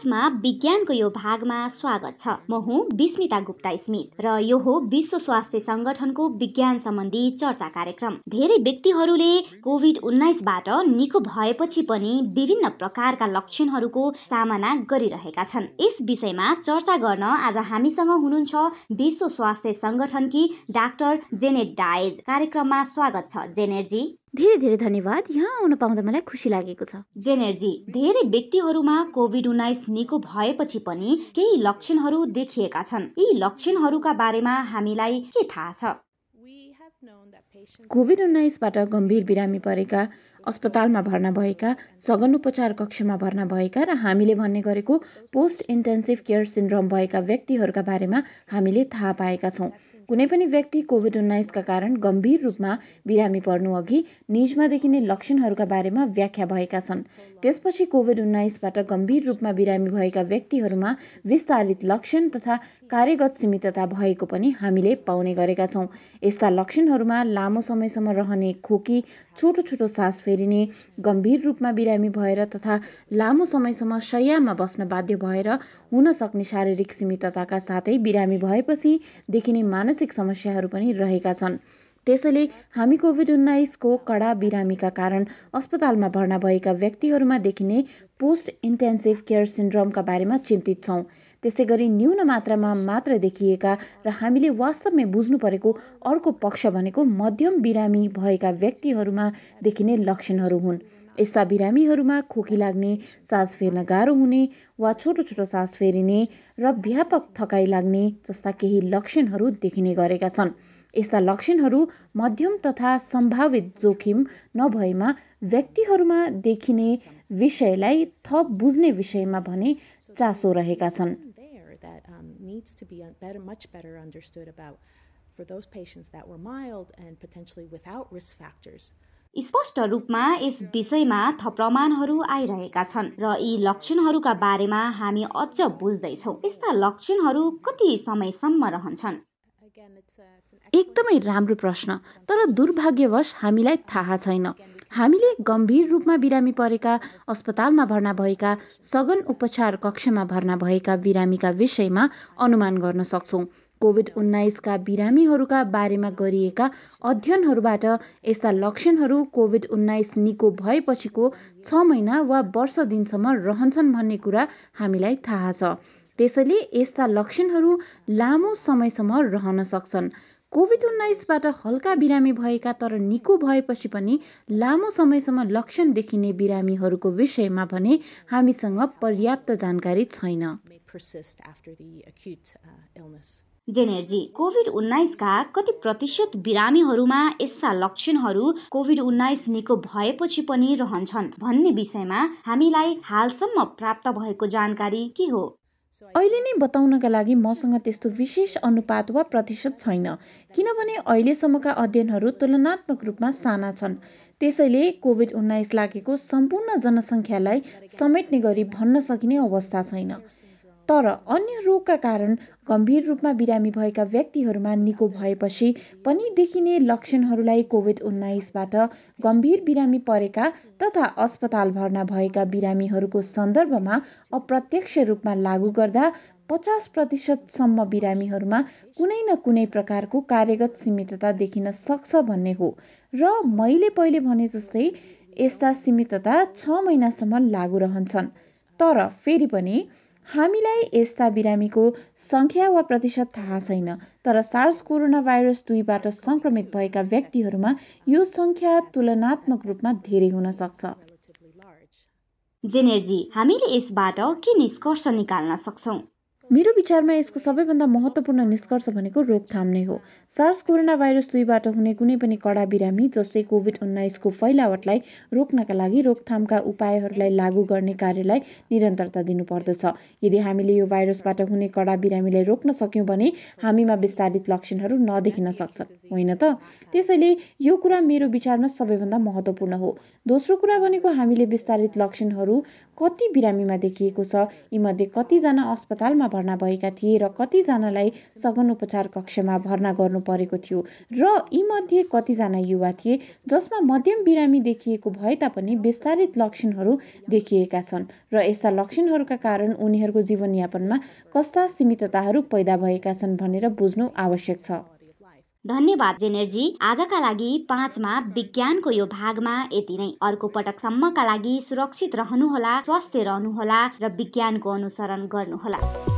आजमा विज्ञानको यो भागमा स्वागत छ म हुँ विस्मिता गुप्ता स्मित र यो हो विश्व स्वास्थ्य संगठनको विज्ञान सम्बन्धी चर्चा कार्यक्रम धेरै व्यक्तिहरूले कोभिड उन्नाइसबाट निको भएपछि पनि विभिन्न प्रकारका लक्षणहरूको सामना गरिरहेका छन् यस विषयमा चर्चा गर्न आज हामीसँग हुनुहुन्छ विश्व स्वास्थ्य संगठनकी डाक्टर जेनेट डायज कार्यक्रममा स्वागत छ जेनेटजी धेरै धेरै धन्यवाद यहाँ आउन पाउँदा मलाई खुसी लागेको छ जेनेरजी धेरै व्यक्तिहरूमा कोभिड उन्नाइस निको भएपछि पनि केही लक्षणहरू देखिएका छन् यी लक्षणहरूका बारेमा हामीलाई के थाहा छ कोभिड उन्नाइसबाट गम्भीर बिरामी परेका अस्पतालमा भर्ना भएका सघन उपचार कक्षमा भर्ना भएका र हामीले भन्ने गरेको पोस्ट इन्टेन्सिभ केयर सिन्ड्रोम भएका व्यक्तिहरूका बारेमा हामीले थाहा पाएका छौँ कुनै पनि व्यक्ति कोभिड उन्नाइसका कारण गम्भीर रूपमा बिरामी पर्नु अघि निजमा देखिने लक्षणहरूका बारेमा व्याख्या भएका छन् त्यसपछि कोभिड उन्नाइसबाट गम्भीर रूपमा बिरामी भएका व्यक्तिहरूमा विस्तारित लक्षण तथा कार्यगत सीमितता भएको पनि हामीले पाउने गरेका छौँ यस्ता लक्षणहरूमा लामो समयसम्म रहने खोकी छोटो छोटो सास नै गम्भीर रूपमा बिरामी भएर तथा लामो समयसम्म शय्यामा बस्न बाध्य भएर हुन सक्ने शारीरिक सीमितताका साथै बिरामी भएपछि देखिने मानसिक समस्याहरू पनि रहेका छन् त्यसैले हामी कोभिड उन्नाइसको कडा बिरामीका कारण अस्पतालमा भर्ना भएका व्यक्तिहरूमा देखिने पोस्ट इन्टेन्सिभ केयर सिन्ड्रोमका बारेमा चिन्तित छौँ त्यसै गरी न्यून मात्रामा मात्र देखिएका र हामीले वास्तवमै बुझ्नु परेको अर्को पक्ष भनेको मध्यम बिरामी भएका व्यक्तिहरूमा देखिने लक्षणहरू हुन् यस्ता बिरामीहरूमा खोकी लाग्ने सास फेर्न गाह्रो हुने वा छोटो छोटो सास फेरिने र व्यापक थकाइ लाग्ने जस्ता केही लक्षणहरू देखिने गरेका छन् यस्ता लक्षणहरू मध्यम तथा सम्भावित जोखिम नभएमा व्यक्तिहरूमा देखिने विषयलाई थप बुझ्ने विषयमा भने चासो रहेका छन् needs to be better, much better understood about for those patients that were mild and potentially without risk factors. स्पष्ट रूपमा यस विषयमा थप प्रमाणहरू आइरहेका छन् र यी लक्षणहरूका बारेमा हामी अझ बुझ्दैछौँ यस्ता लक्षणहरू कति समयसम्म रहन्छन् एकदमै राम्रो प्रश्न तर दुर्भाग्यवश हामीलाई थाहा छैन हामीले गम्भीर रूपमा बिरामी परेका अस्पतालमा भर्ना भएका सघन उपचार कक्षमा भर्ना भएका बिरामीका विषयमा अनुमान गर्न सक्छौँ कोभिड उन्नाइसका बिरामीहरूका बारेमा गरिएका अध्ययनहरूबाट यस्ता लक्षणहरू कोभिड उन्नाइस निको भएपछिको छ महिना वा वर्ष दिनसम्म रहन्छन् भन्ने कुरा हामीलाई थाहा छ त्यसैले यस्ता लक्षणहरू लामो समयसम्म रहन सक्छन् कोभिड उन्नाइसबाट हल्का बिरामी भएका तर निको भएपछि पनि लामो समयसम्म लक्षण देखिने बिरामीहरूको विषयमा भने हामीसँग पर्याप्त जानकारी छैन uh, जेनेरजी कोभिड उन्नाइसका कति प्रतिशत बिरामीहरूमा यस्ता लक्षणहरू कोभिड उन्नाइस निको भएपछि पनि रहन्छन् भन्ने विषयमा हामीलाई हालसम्म प्राप्त भएको जानकारी के हो अहिले नै बताउनका लागि मसँग त्यस्तो विशेष अनुपात वा प्रतिशत छैन किनभने अहिलेसम्मका अध्ययनहरू तुलनात्मक रूपमा साना छन् त्यसैले कोभिड उन्नाइस लागेको सम्पूर्ण जनसङ्ख्यालाई समेट्ने गरी भन्न सकिने अवस्था छैन तर अन्य रोगका कारण गम्भीर रूपमा बिरामी भएका व्यक्तिहरूमा निको भएपछि पनि देखिने लक्षणहरूलाई कोभिड उन्नाइसबाट गम्भीर बिरामी परेका तथा अस्पताल भर्ना भएका बिरामीहरूको सन्दर्भमा अप्रत्यक्ष रूपमा लागू गर्दा पचास प्रतिशतसम्म बिरामीहरूमा कुनै न कुनै प्रकारको कार्यगत सीमितता देखिन सक्छ भन्ने हो र मैले पहिले भने जस्तै यस्ता सीमितता छ महिनासम्म लागू रहन्छन् तर फेरि पनि हामीलाई यस्ता बिरामीको सङ्ख्या वा प्रतिशत थाहा छैन तर सार्स कोरोना भाइरस दुईबाट सङ्क्रमित भएका व्यक्तिहरूमा यो सङ्ख्या तुलनात्मक रूपमा धेरै हुन सक्छ जेनेरजी हामीले यसबाट के निष्कर्ष निकाल्न सक्छौँ मेरो विचारमा यसको सबैभन्दा महत्त्वपूर्ण निष्कर्ष भनेको रोकथाम नै हो सार्स कोरोना भाइरस दुईबाट हुने कुनै पनि कडा बिरामी जस्तै कोभिड उन्नाइसको फैलावटलाई रोक्नका लागि रोकथामका उपायहरूलाई लागू गर्ने कार्यलाई निरन्तरता दिनुपर्दछ यदि हामीले यो भाइरसबाट हुने कडा बिरामीलाई रोक्न सक्यौँ भने हामीमा विस्तारित लक्षणहरू नदेखिन सक्छ होइन त त्यसैले यो कुरा मेरो विचारमा सबैभन्दा महत्त्वपूर्ण हो दोस्रो कुरा भनेको हामीले विस्तारित लक्षणहरू कति बिरामीमा देखिएको छ यीमध्ये कतिजना अस्पतालमा भर्ना भएका थिए र कतिजनालाई सघन उपचार कक्षमा भर्ना गर्नु परेको थियो र यीमध्ये कतिजना युवा थिए जसमा मध्यम बिरामी देखिएको भए तापनि विस्तारित लक्षणहरू देखिएका छन् र यस्ता लक्षणहरूका कारण उनीहरूको जीवनयापनमा कस्ता सीमितताहरू पैदा भएका छन् भनेर बुझ्नु आवश्यक छ धन्यवाद जेनर्जी आजका लागि पाँचमा विज्ञानको यो भागमा यति नै अर्को पटकसम्मका लागि सुरक्षित रहनुहोला स्वस्थ रहनुहोला र विज्ञानको अनुसरण गर्नुहोला